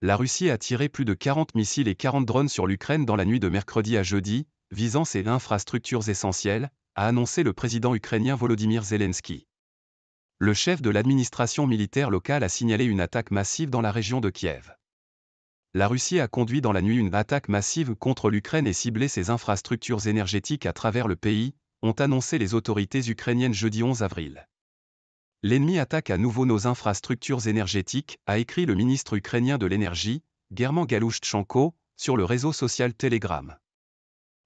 la Russie a tiré plus de 40 missiles et 40 drones sur l'Ukraine dans la nuit de mercredi à jeudi, visant ses infrastructures essentielles, a annoncé le président ukrainien Volodymyr Zelensky. Le chef de l'administration militaire locale a signalé une attaque massive dans la région de Kiev. La Russie a conduit dans la nuit une attaque massive contre l'Ukraine et ciblé ses infrastructures énergétiques à travers le pays, ont annoncé les autorités ukrainiennes jeudi 11 avril. L'ennemi attaque à nouveau nos infrastructures énergétiques, a écrit le ministre ukrainien de l'énergie, German Galouchtchenko, sur le réseau social Telegram.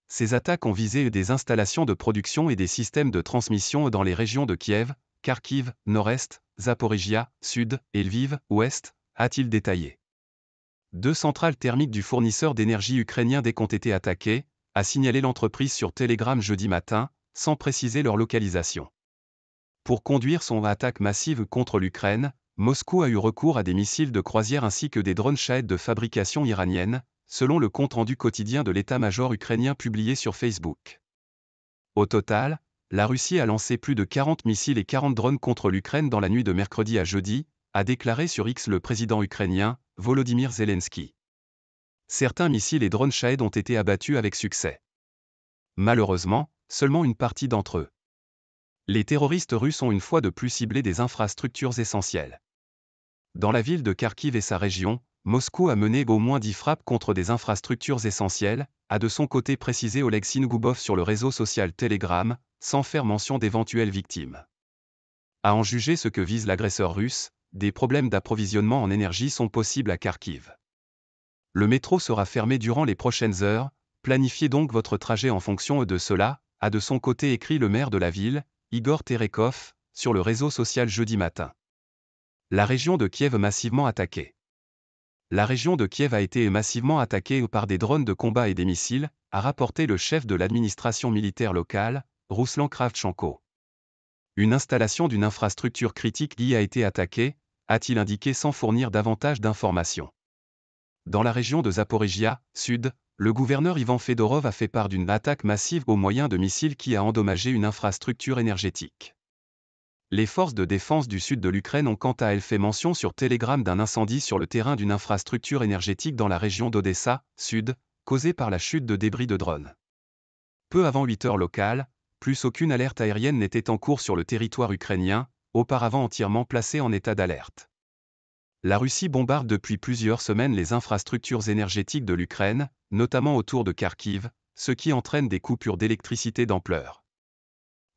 Ces attaques ont visé des installations de production et des systèmes de transmission dans les régions de Kiev, Kharkiv, Nord-Est, Zaporizhia, Sud, et Lviv, Ouest, a-t-il détaillé. Deux centrales thermiques du fournisseur d'énergie ukrainien dès qu'ont été attaquées, a signalé l'entreprise sur Telegram jeudi matin, sans préciser leur localisation. Pour conduire son attaque massive contre l'Ukraine, Moscou a eu recours à des missiles de croisière ainsi que des drones Shahed de fabrication iranienne, selon le compte-rendu quotidien de l'état-major ukrainien publié sur Facebook. Au total, la Russie a lancé plus de 40 missiles et 40 drones contre l'Ukraine dans la nuit de mercredi à jeudi, a déclaré sur X le président ukrainien, Volodymyr Zelensky. Certains missiles et drones Shahed ont été abattus avec succès. Malheureusement, seulement une partie d'entre eux les terroristes russes ont une fois de plus ciblé des infrastructures essentielles. Dans la ville de Kharkiv et sa région, Moscou a mené au moins dix frappes contre des infrastructures essentielles, a de son côté précisé Oleg Nogubov sur le réseau social Telegram, sans faire mention d'éventuelles victimes. À en juger ce que vise l'agresseur russe, des problèmes d'approvisionnement en énergie sont possibles à Kharkiv. Le métro sera fermé durant les prochaines heures, planifiez donc votre trajet en fonction de cela, a de son côté écrit le maire de la ville, Igor Terekov, sur le réseau social jeudi matin. La région de Kiev massivement attaquée. La région de Kiev a été massivement attaquée par des drones de combat et des missiles, a rapporté le chef de l'administration militaire locale, Ruslan Kravchenko. Une installation d'une infrastructure critique y a été attaquée, a-t-il indiqué sans fournir davantage d'informations. Dans la région de Zaporizhia, sud, le gouverneur Ivan Fedorov a fait part d'une attaque massive au moyen de missiles qui a endommagé une infrastructure énergétique. Les forces de défense du sud de l'Ukraine ont quant à elles fait mention sur Telegram d'un incendie sur le terrain d'une infrastructure énergétique dans la région d'Odessa, sud, causée par la chute de débris de drones. Peu avant 8 heures locales, plus aucune alerte aérienne n'était en cours sur le territoire ukrainien, auparavant entièrement placé en état d'alerte la Russie bombarde depuis plusieurs semaines les infrastructures énergétiques de l'Ukraine, notamment autour de Kharkiv, ce qui entraîne des coupures d'électricité d'ampleur.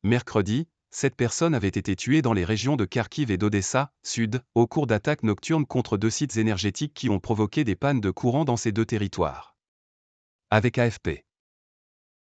Mercredi, sept personnes avaient été tuées dans les régions de Kharkiv et d'Odessa, sud, au cours d'attaques nocturnes contre deux sites énergétiques qui ont provoqué des pannes de courant dans ces deux territoires. Avec AFP.